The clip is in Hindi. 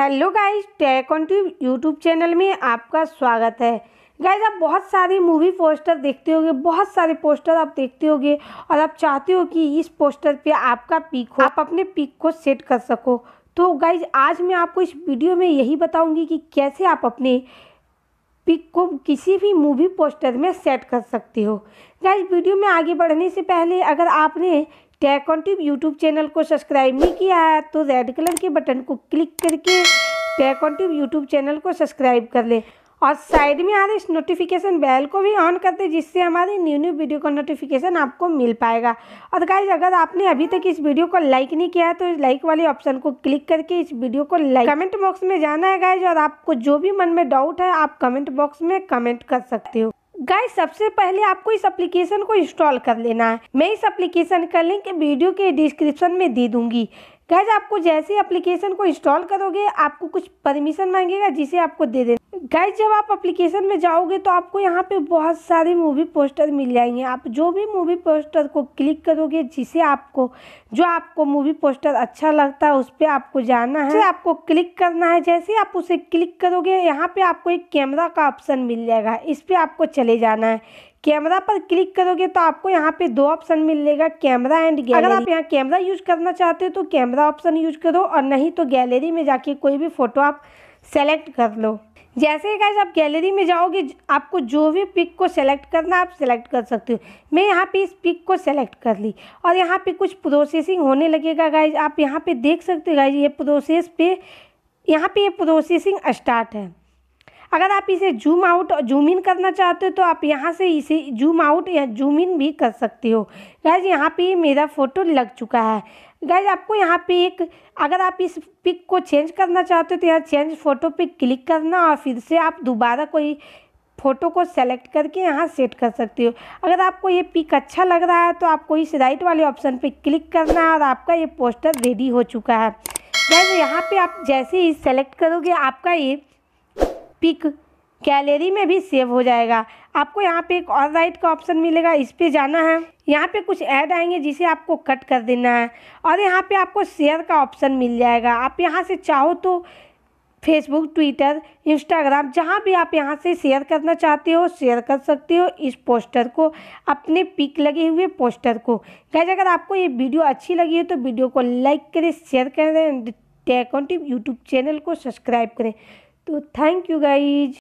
hello guys tech on tube YouTube channel में आपका स्वागत है गाइज आप बहुत सारी मूवी पोस्टर देखते होंगे बहुत सारे पोस्टर आप देखते होगे और आप चाहते हो कि इस पोस्टर पे आपका पिक हो आप अपने पिक को सेट कर सको तो गाइज आज मैं आपको इस वीडियो में यही बताऊंगी कि कैसे आप अपने पिक को किसी भी मूवी पोस्टर में सेट कर सकते हो गाइज वीडियो में आगे बढ़ने से पहले अगर आपने टैक ऑन यूट्यूब चैनल को सब्सक्राइब नहीं किया है तो रेड कलर के बटन को क्लिक करके टैक ऑन यूट्यूब चैनल को सब्सक्राइब कर लें और साइड में आ रहे इस नोटिफिकेशन बेल को भी ऑन कर दें जिससे हमारी न्यू न्यू वीडियो का नोटिफिकेशन आपको मिल पाएगा और गाइज अगर आपने अभी तक इस वीडियो को लाइक नहीं किया है तो इस लाइक वाले ऑप्शन को क्लिक करके इस वीडियो को लाइक कमेंट बॉक्स में जाना है गाइज और आपको जो भी मन में डाउट है आप कमेंट बॉक्स में कमेंट कर सकते हो गाय सबसे पहले आपको इस एप्लीकेशन को इंस्टॉल कर लेना है मैं इस एप्लीकेशन का लिंक वीडियो के डिस्क्रिप्शन में दे दूंगी गाय आपको जैसे एप्लीकेशन को इंस्टॉल करोगे आपको कुछ परमिशन मांगेगा जिसे आपको दे देना गाइज जब आप एप्लीकेशन में जाओगे तो आपको यहाँ पे बहुत सारी मूवी पोस्टर मिल जाएंगे आप जो भी मूवी पोस्टर को क्लिक करोगे जिसे आपको जो आपको मूवी पोस्टर अच्छा लगता है उस पर आपको जाना है आपको क्लिक करना है जैसे आप उसे क्लिक करोगे यहाँ पे आपको एक कैमरा का ऑप्शन मिल जाएगा इस पर आपको चले जाना है कैमरा पर क्लिक करोगे तो आपको यहाँ पे दो ऑप्शन मिलेगा कैमरा एंड गैलरी अगर आप यहाँ कैमरा यूज करना चाहते हो तो कैमरा ऑप्शन यूज करो और नहीं तो गैलरी में जाके कोई भी फोटो आप सेलेक्ट कर लो जैसे ही गाइज आप गैलरी में जाओगे आपको जो भी पिक को सेलेक्ट करना आप सेलेक्ट कर सकते हो मैं यहाँ पे इस पिक को सेलेक्ट कर ली और यहाँ पे कुछ प्रोसेसिंग होने लगेगा गाइज आप यहाँ पे देख सकते हो गाइज ये प्रोसेस पे यहाँ पे ये प्रोसेसिंग स्टार्ट है अगर आप इसे जूम आउट और जूम इन करना चाहते हो तो आप यहाँ से इसे जूम आउट या जूम इन भी कर सकते हो गैज यहाँ पे मेरा फ़ोटो लग चुका है गैज आपको यहाँ पे एक अगर आप इस पिक को चेंज करना चाहते हो तो यहाँ चेंज फ़ोटो पे क्लिक करना और फिर से आप दोबारा कोई फ़ोटो को सेलेक्ट करके यहाँ सेट कर सकते हो अगर आपको ये पिक अच्छा लग रहा है तो आपको इस राइट वाले ऑप्शन पे क्लिक करना है और आपका ये पोस्टर रेडी हो चुका है गैज यहाँ पे आप जैसे ही सेलेक्ट करोगे आपका ये पिक गैलरी में भी सेव हो जाएगा आपको यहाँ पे एक और राइट का ऑप्शन मिलेगा इस पर जाना है यहाँ पे कुछ ऐड आएंगे जिसे आपको कट कर देना है और यहाँ पे आपको शेयर का ऑप्शन मिल जाएगा आप यहाँ से चाहो तो फेसबुक ट्विटर इंस्टाग्राम जहाँ भी आप यहाँ से शेयर करना चाहते हो शेयर कर सकते हो इस पोस्टर को अपने पिक लगे हुए पोस्टर को गैज अगर आपको ये वीडियो अच्छी लगी है तो वीडियो को लाइक करें शेयर करें टेकॉन्टिव यूट्यूब चैनल को सब्सक्राइब करें to thank you guys